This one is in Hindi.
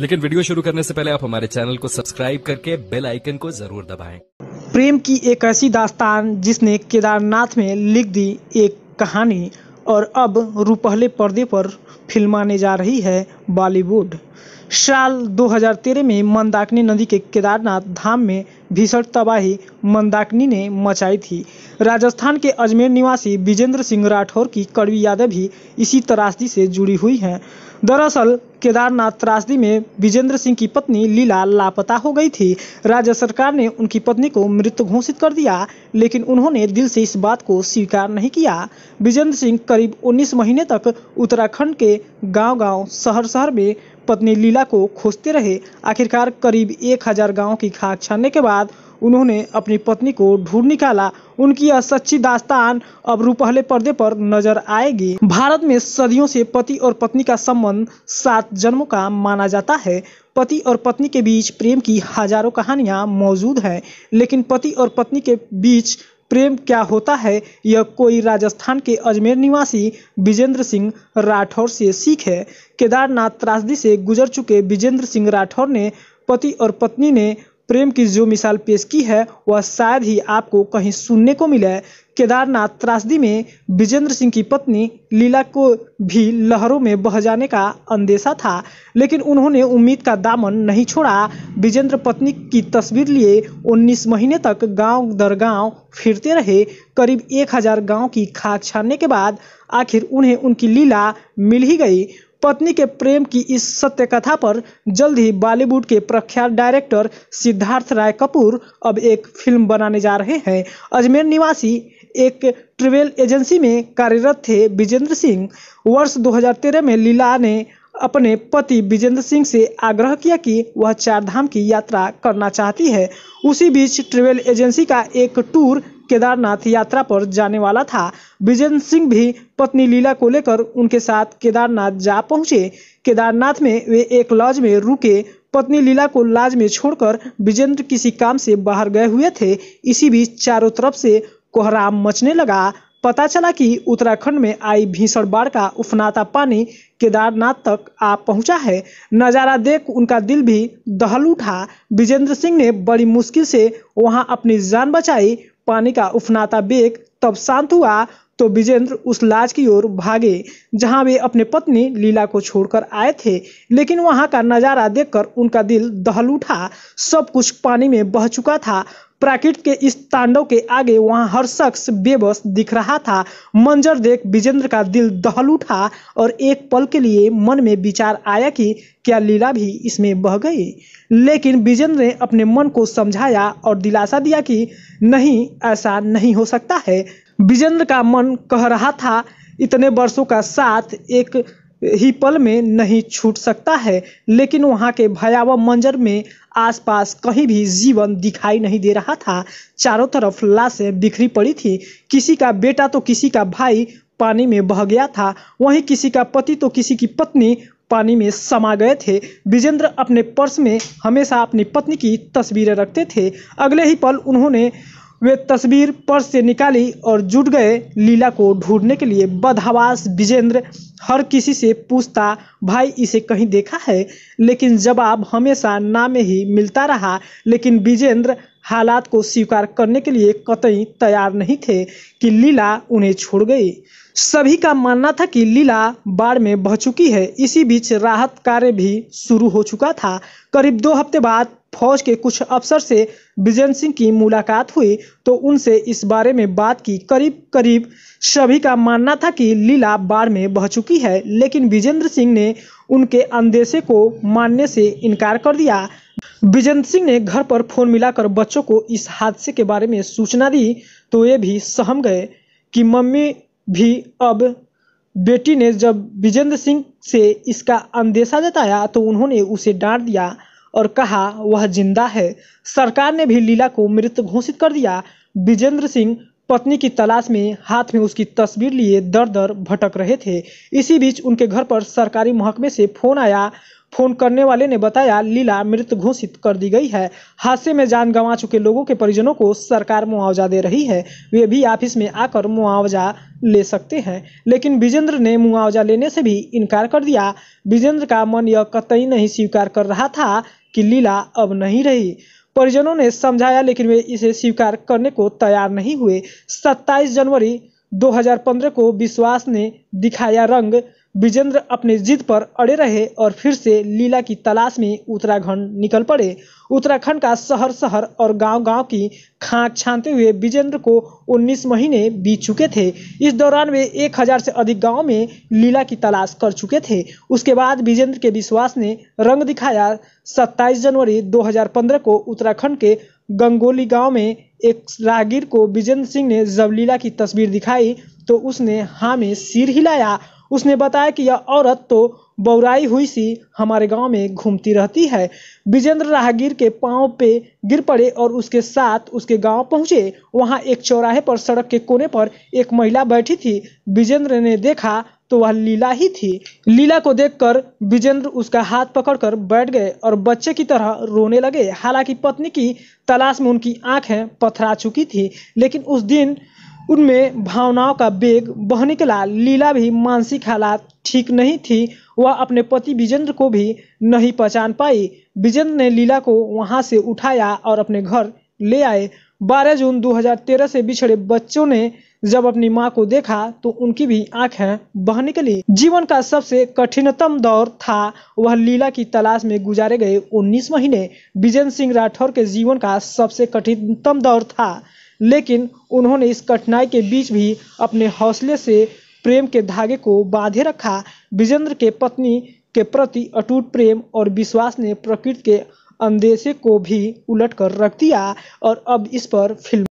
लेकिन वीडियो शुरू करने से पहले आप हमारे चैनल को सब्सक्राइब करके बेल आइकन को जरूर दबाएं। प्रेम की एक ऐसी दास्तान जिसने केदारनाथ में लिख दी एक कहानी और अब रूपहले पर्दे पर फिल्माने जा रही है बॉलीवुड साल 2013 में मंदाकिनी नदी के केदारनाथ धाम में भीषण तबाही मंदाकिनी ने मचाई थी राजस्थान के अजमेर निवासी विजेंद्र सिंह राठौर की कड़वी यादें भी इसी त्रासदी से जुड़ी हुई हैं दरअसल केदारनाथ त्रासदी में विजेंद्र सिंह की पत्नी लीला लापता हो गई थी राज्य सरकार ने उनकी पत्नी को मृत घोषित कर दिया लेकिन उन्होंने दिल से इस बात को स्वीकार नहीं किया विजेंद्र सिंह करीब 19 महीने तक उत्तराखंड के गांव-गांव, शहर-शहर में पत्नी लीला को खोजते रहे आखिरकार करीब एक हजार गाँव की खाक छानने के बाद उन्होंने अपनी पत्नी को ढूंढ निकाला उनकी यह सच्ची दास्तान अब रूपहले पर्दे पर नजर आएगी भारत में सदियों से पति और पत्नी का संबंध सात जन्मों का माना जाता है पति और पत्नी के बीच प्रेम की हजारों कहानियां मौजूद हैं लेकिन पति और पत्नी के बीच प्रेम क्या होता है यह कोई राजस्थान के अजमेर निवासी विजेंद्र सिंह राठौर से सीख है केदारनाथ त्रासदी से गुजर चुके विजेंद्र सिंह राठौर ने पति और पत्नी ने प्रेम की जो मिसाल पेश की है वह शायद ही आपको कहीं सुनने को मिले केदारनाथ त्रासदी में विजेंद्र सिंह की पत्नी लीला को भी लहरों में बह जाने का अंदेशा था लेकिन उन्होंने उम्मीद का दामन नहीं छोड़ा विजेंद्र पत्नी की तस्वीर लिए 19 महीने तक गांव दर गांव फिरते रहे करीब 1000 गांव की खाद छानने के बाद आखिर उन्हें उनकी लीला मिल ही गई पत्नी के प्रेम की इस सत्य कथा पर जल्द ही बॉलीवुड के प्रख्यात डायरेक्टर सिद्धार्थ राय कपूर अब एक फिल्म बनाने जा रहे हैं अजमेर निवासी एक ट्रेवल एजेंसी में कार्यरत थे विजेंद्र सिंह वर्ष 2013 में लीला ने अपने पति विजेंद्र सिंह से आग्रह किया कि वह चारधाम की यात्रा करना चाहती है उसी बीच ट्रेवल एजेंसी का एक टूर केदारनाथ यात्रा पर जाने वाला था विजेंद्र सिंह भी पत्नी लीला को लेकर उनके साथ केदारनाथ जा पहुंचे केदारनाथ में वे एक लॉज में रुके पत्नी लीला को लाज में छोड़कर विजेंद्र किसी काम से बाहर गए हुए थे इसी बीच चारों तरफ से कोहराम मचने लगा पता चला कि उत्तराखंड में आई भीषण बाढ़ का उफनाता पानी केदारनाथ तक आ पहुंचा है नज़ारा देख उनका दिल भी दहल उठा विजेंद्र सिंह ने बड़ी मुश्किल से वहां अपनी जान बचाई पानी का उफनाता बेग तब शांत हुआ तो विजेंद्र उस लाज की ओर भागे जहां वे अपने पत्नी लीला को छोड़कर आए थे लेकिन वहां का नज़ारा देखकर उनका दिल दहल उठा सब कुछ पानी में बह चुका था प्राकृत के इस तांडव के आगे वहां हर शख्स बेबस दिख रहा था मंजर देख विजेंद्र का दिल दहल उठा और एक पल के लिए मन में विचार आया कि क्या लीला भी इसमें बह गई लेकिन विजेंद्र ने अपने मन को समझाया और दिलासा दिया कि नहीं ऐसा नहीं हो सकता है विजेंद्र का मन कह रहा था इतने वर्षों का साथ एक ही पल में नहीं छूट सकता है लेकिन वहाँ के भयावह मंजर में आसपास कहीं भी जीवन दिखाई नहीं दे रहा था चारों तरफ लाशें बिखरी पड़ी थी किसी का बेटा तो किसी का भाई पानी में बह गया था वहीं किसी का पति तो किसी की पत्नी पानी में समा गए थे विजेंद्र अपने पर्स में हमेशा अपनी पत्नी की तस्वीरें रखते थे अगले ही पल उन्होंने वे तस्वीर पर्स से निकाली और जुट गए लीला को ढूंढने के लिए बदहवास विजेंद्र हर किसी से पूछता भाई इसे कहीं देखा है लेकिन जवाब हमेशा ना में ही मिलता रहा लेकिन विजेंद्र हालात को स्वीकार करने के लिए कतई तैयार नहीं थे कि लीला उन्हें छोड़ गई सभी का मानना था कि लीला बाढ़ में बह चुकी है इसी बीच राहत कार्य भी शुरू हो चुका था करीब दो हफ्ते बाद फौज के कुछ अफसर से विजय सिंह की मुलाकात हुई तो उनसे इस बारे में बात की करीब करीब सभी का मानना था कि लीला बाढ़ में बह चुकी है लेकिन विजेंद्र सिंह ने उनके अंदेशे को मानने से इनकार कर दिया बिजेंद्र सिंह ने घर पर फोन मिलाकर बच्चों को इस हादसे के बारे में सूचना दी तो ये भी सहम गए कि मम्मी भी अब बेटी ने जब बिजेंद्र सिंह से इसका अंदेशा जताया तो उन्होंने उसे डांट दिया और कहा वह जिंदा है सरकार ने भी लीला को मृत घोषित कर दिया विजेंद्र सिंह पत्नी की तलाश में हाथ में उसकी तस्वीर लिए दर दर भटक रहे थे इसी बीच उनके घर पर सरकारी महकमे से फोन आया फोन करने वाले ने बताया लीला मृत घोषित कर दी गई है हादसे में जान गंवा चुके लोगों के परिजनों को सरकार मुआवजा दे रही है वे भी ऑफिस में आकर मुआवजा ले सकते हैं लेकिन विजेंद्र ने मुआवजा लेने से भी इनकार कर दिया विजेंद्र का मन यह कतई नहीं स्वीकार कर रहा था कि लीला अब नहीं रही परिजनों ने समझाया लेकिन वे इसे स्वीकार करने को तैयार नहीं हुए 27 जनवरी 2015 को विश्वास ने दिखाया रंग विजेंद्र अपने जिद पर अड़े रहे और फिर से लीला की तलाश में उत्तराखंड निकल पड़े उत्तराखंड का शहर शहर और गांव गांव की खाक छानते हुए विजेंद्र को 19 महीने बीत चुके थे इस दौरान वे 1000 से अधिक गांव में लीला की तलाश कर चुके थे उसके बाद विजेंद्र के विश्वास ने रंग दिखाया 27 जनवरी 2015 को उत्तराखंड के गंगोली गाँव में एक राहगीर को विजेंद्र सिंह ने जब लीला की तस्वीर दिखाई तो उसने हाँ में सिर हिलाया उसने बताया कि यह औरत तो बौराई हुई सी हमारे गांव में घूमती रहती है विजेंद्र राहगीर के पांव पे गिर पड़े और उसके साथ उसके गांव पहुंचे वहां एक चौराहे पर सड़क के कोने पर एक महिला बैठी थी विजेंद्र ने देखा तो वह लीला ही थी लीला को देखकर विजेंद्र उसका हाथ पकड़कर बैठ गए और बच्चे की तरह रोने लगे हालांकि पत्नी की तलाश में उनकी आंखें पथरा चुकी थी लेकिन उस दिन उनमें भावनाओं का वेग बहने के लाल लीला भी मानसिक हालात ठीक नहीं थी वह अपने पति विजेंद्र को भी नहीं पहचान पाई विजेंद्र ने लीला को वहां से उठाया और अपने घर ले आए 12 जून 2013 से बिछड़े बच्चों ने जब अपनी माँ को देखा तो उनकी भी आंखें बह निकली जीवन का सबसे कठिनतम दौर था वह लीला की तलाश में गुजारे गए 19 महीने विजेंद्र सिंह राठौर के जीवन का सबसे कठिनतम दौर था लेकिन उन्होंने इस कठिनाई के बीच भी अपने हौसले से प्रेम के धागे को बांधे रखा विजेंद्र के पत्नी के प्रति अटूट प्रेम और विश्वास ने प्रकृति के अंदेशे को भी उलट कर रख दिया और अब इस पर फिल्म